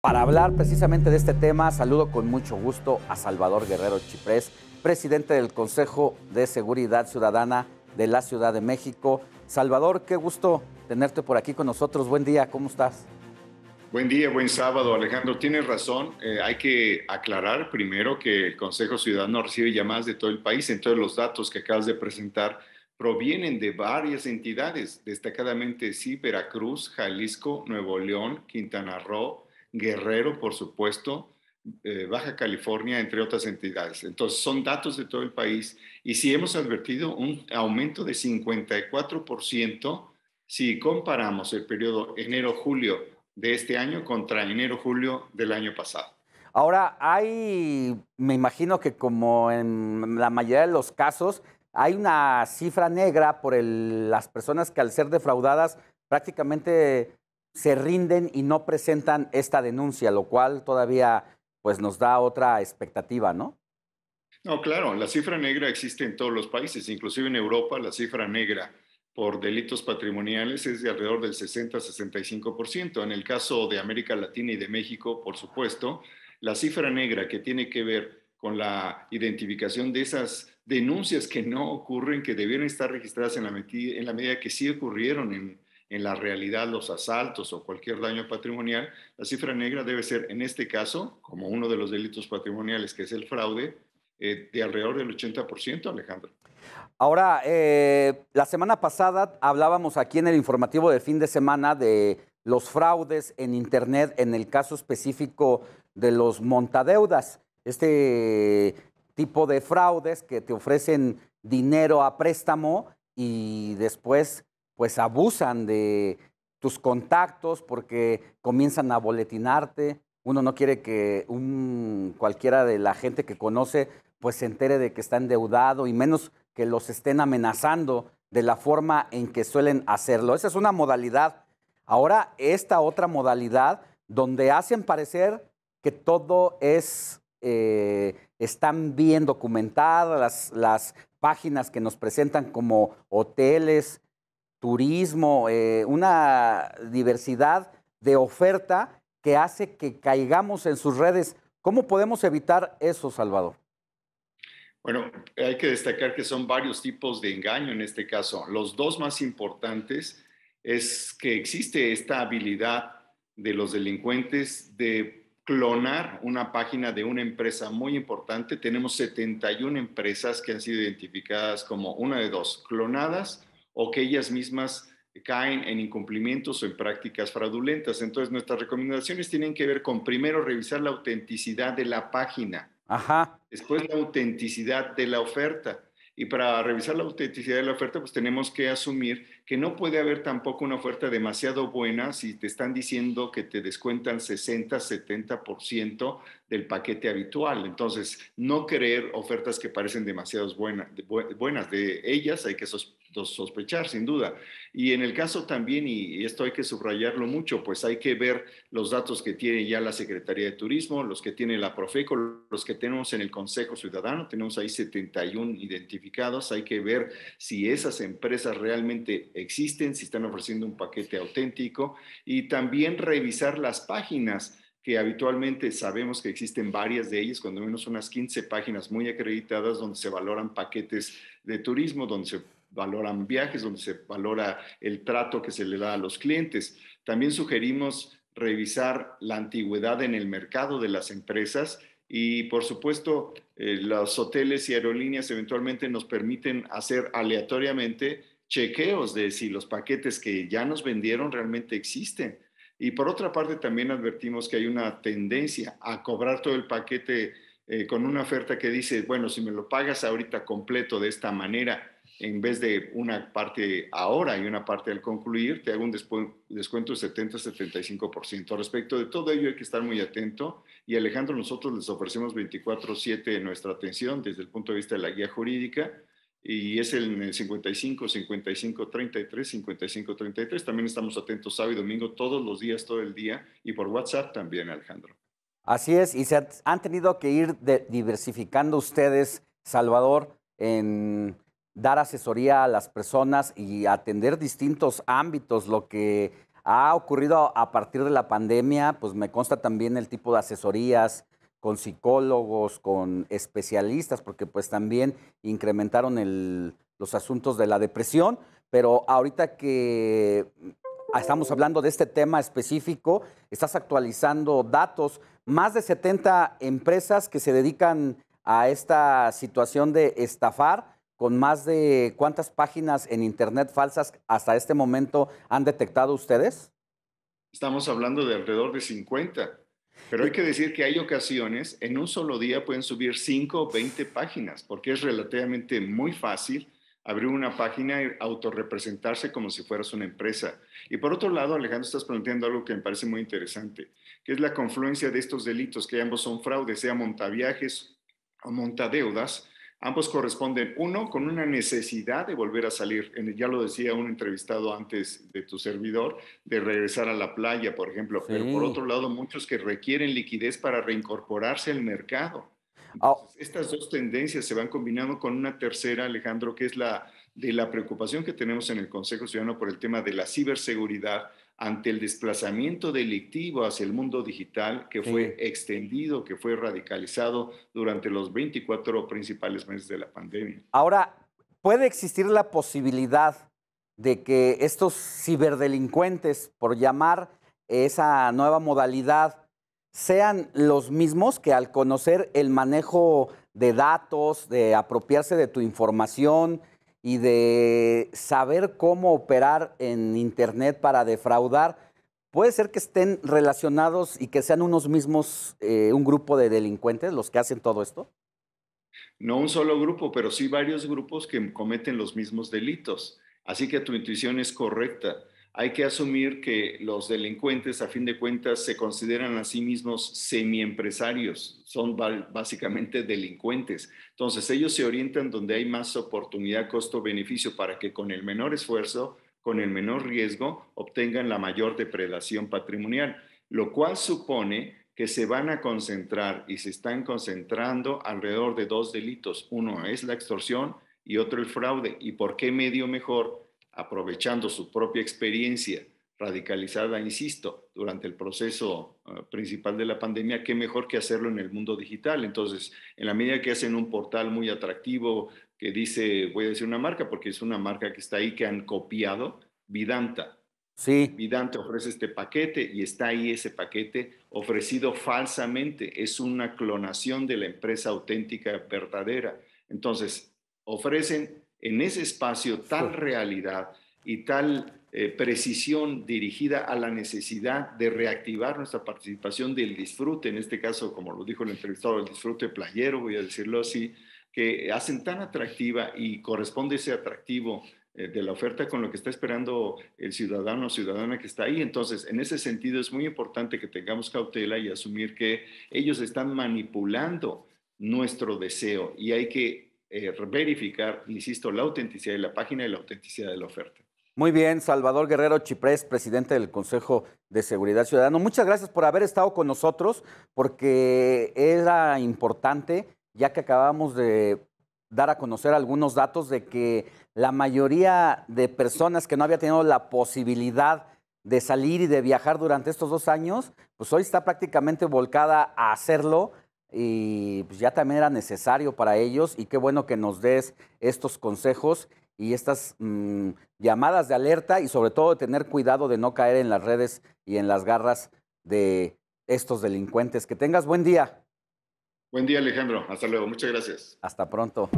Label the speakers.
Speaker 1: Para hablar precisamente de este tema, saludo con mucho gusto a Salvador Guerrero Chiprés, presidente del Consejo de Seguridad Ciudadana de la Ciudad de México. Salvador, qué gusto tenerte por aquí con nosotros. Buen día, ¿cómo estás?
Speaker 2: Buen día, buen sábado, Alejandro. Tienes razón, eh, hay que aclarar primero que el Consejo Ciudadano recibe llamadas de todo el país, entonces los datos que acabas de presentar provienen de varias entidades, destacadamente sí, Veracruz, Jalisco, Nuevo León, Quintana Roo, Guerrero, por supuesto, eh, Baja California, entre otras entidades. Entonces, son datos de todo el país y si hemos advertido un aumento de 54% si comparamos el periodo enero-julio de este año contra enero-julio del año pasado.
Speaker 1: Ahora, hay, me imagino que como en la mayoría de los casos, hay una cifra negra por las personas que al ser defraudadas prácticamente se rinden y no presentan esta denuncia, lo cual todavía pues, nos da otra expectativa, ¿no?
Speaker 2: No, claro, la cifra negra existe en todos los países, inclusive en Europa la cifra negra por delitos patrimoniales es de alrededor del 60-65%. En el caso de América Latina y de México, por supuesto, la cifra negra que tiene que ver con la identificación de esas denuncias que no ocurren, que debieron estar registradas en la, en la medida que sí ocurrieron en, en la realidad los asaltos o cualquier daño patrimonial, la cifra negra debe ser, en este caso, como uno de los delitos patrimoniales, que es el fraude, eh, de alrededor del 80%, Alejandro.
Speaker 1: Ahora, eh, la semana pasada hablábamos aquí en el informativo de fin de semana de los fraudes en Internet, en el caso específico de los montadeudas, este tipo de fraudes que te ofrecen dinero a préstamo y después pues abusan de tus contactos porque comienzan a boletinarte. Uno no quiere que un, cualquiera de la gente que conoce pues se entere de que está endeudado y menos que los estén amenazando de la forma en que suelen hacerlo. Esa es una modalidad. Ahora esta otra modalidad donde hacen parecer que todo es, eh, están bien documentadas las páginas que nos presentan como hoteles, turismo, eh, una diversidad de oferta que hace que caigamos en sus redes. ¿Cómo podemos evitar eso, Salvador?
Speaker 2: Bueno, hay que destacar que son varios tipos de engaño en este caso. Los dos más importantes es que existe esta habilidad de los delincuentes de clonar una página de una empresa muy importante. Tenemos 71 empresas que han sido identificadas como una de dos, clonadas o que ellas mismas caen en incumplimientos o en prácticas fraudulentas. Entonces, nuestras recomendaciones tienen que ver con, primero, revisar la autenticidad de la página. Ajá. Después, la autenticidad de la oferta. Y para revisar la autenticidad de la oferta, pues tenemos que asumir que no puede haber tampoco una oferta demasiado buena si te están diciendo que te descuentan 60, 70% del paquete habitual. Entonces, no creer ofertas que parecen demasiado buenas buenas. De ellas hay que sospechar sospechar, sin duda. Y en el caso también, y esto hay que subrayarlo mucho, pues hay que ver los datos que tiene ya la Secretaría de Turismo, los que tiene la Profeco, los que tenemos en el Consejo Ciudadano, tenemos ahí 71 identificados, hay que ver si esas empresas realmente existen, si están ofreciendo un paquete auténtico y también revisar las páginas que habitualmente sabemos que existen varias de ellas, cuando menos unas 15 páginas muy acreditadas donde se valoran paquetes de turismo, donde se valoran viajes, donde se valora el trato que se le da a los clientes. También sugerimos revisar la antigüedad en el mercado de las empresas y, por supuesto, eh, los hoteles y aerolíneas eventualmente nos permiten hacer aleatoriamente chequeos de si los paquetes que ya nos vendieron realmente existen. Y por otra parte, también advertimos que hay una tendencia a cobrar todo el paquete eh, con una oferta que dice, bueno, si me lo pagas ahorita completo de esta manera, en vez de una parte ahora y una parte al concluir, te hago un descuento de 70-75%. Respecto de todo ello hay que estar muy atento y Alejandro, nosotros les ofrecemos 24/7 nuestra atención desde el punto de vista de la guía jurídica y es el 55, 55, 33, 55, 33. También estamos atentos sábado y domingo, todos los días, todo el día y por WhatsApp también, Alejandro.
Speaker 1: Así es, y se han tenido que ir de diversificando ustedes, Salvador, en dar asesoría a las personas y atender distintos ámbitos, lo que ha ocurrido a partir de la pandemia, pues me consta también el tipo de asesorías con psicólogos, con especialistas, porque pues también incrementaron los asuntos de la depresión, pero ahorita que estamos hablando de este tema específico, estás actualizando datos, más de 70 empresas que se dedican a esta situación de estafar, con más de cuántas páginas en Internet falsas hasta este momento han detectado ustedes?
Speaker 2: Estamos hablando de alrededor de 50. Pero hay que decir que hay ocasiones, en un solo día pueden subir 5 o 20 páginas, porque es relativamente muy fácil abrir una página y autorrepresentarse como si fueras una empresa. Y por otro lado, Alejandro, estás planteando algo que me parece muy interesante, que es la confluencia de estos delitos, que ambos son fraudes, sea montaviajes o montadeudas, Ambos corresponden, uno, con una necesidad de volver a salir. Ya lo decía un entrevistado antes de tu servidor, de regresar a la playa, por ejemplo. Pero por otro lado, muchos que requieren liquidez para reincorporarse al mercado. Ah. estas dos tendencias se van combinando con una tercera, Alejandro, que es la de la preocupación que tenemos en el Consejo Ciudadano por el tema de la ciberseguridad ante el desplazamiento delictivo hacia el mundo digital que fue extendido, que fue radicalizado durante los 24 principales meses de la pandemia.
Speaker 1: Ahora, ¿puede existir la posibilidad de que estos ciberdelincuentes, por llamar esa nueva modalidad, sean los mismos que al conocer el manejo de datos, de apropiarse de tu información y de saber cómo operar en Internet para defraudar, puede ser que estén relacionados y que sean unos mismos, eh, un grupo de delincuentes los que hacen todo esto?
Speaker 2: No un solo grupo, pero sí varios grupos que cometen los mismos delitos. Así que tu intuición es correcta hay que asumir que los delincuentes, a fin de cuentas, se consideran a sí mismos semiempresarios, son básicamente delincuentes. Entonces, ellos se orientan donde hay más oportunidad, costo-beneficio, para que con el menor esfuerzo, con el menor riesgo, obtengan la mayor depredación patrimonial, lo cual supone que se van a concentrar y se están concentrando alrededor de dos delitos. Uno es la extorsión y otro el fraude. ¿Y por qué medio mejor? aprovechando su propia experiencia radicalizada, insisto, durante el proceso eh, principal de la pandemia, qué mejor que hacerlo en el mundo digital. Entonces, en la medida que hacen un portal muy atractivo que dice, voy a decir una marca, porque es una marca que está ahí, que han copiado, Vidanta. Sí. Vidanta ofrece este paquete y está ahí ese paquete ofrecido falsamente. Es una clonación de la empresa auténtica verdadera. Entonces, ofrecen en ese espacio tal realidad y tal eh, precisión dirigida a la necesidad de reactivar nuestra participación del disfrute, en este caso, como lo dijo el entrevistado, el disfrute playero, voy a decirlo así, que hacen tan atractiva y corresponde ese atractivo eh, de la oferta con lo que está esperando el ciudadano o ciudadana que está ahí. Entonces, en ese sentido es muy importante que tengamos cautela y asumir que ellos están manipulando nuestro deseo y hay que eh, verificar, insisto, la autenticidad de la página y la autenticidad de la oferta.
Speaker 1: Muy bien, Salvador Guerrero Chiprés, presidente del Consejo de Seguridad Ciudadano. Muchas gracias por haber estado con nosotros, porque era importante, ya que acabamos de dar a conocer algunos datos de que la mayoría de personas que no había tenido la posibilidad de salir y de viajar durante estos dos años, pues hoy está prácticamente volcada a hacerlo y pues ya también era necesario para ellos y qué bueno que nos des estos consejos y estas mm, llamadas de alerta y sobre todo tener cuidado de no caer en las redes y en las garras de estos delincuentes. Que tengas buen día.
Speaker 2: Buen día Alejandro, hasta luego, muchas gracias. Hasta
Speaker 1: pronto.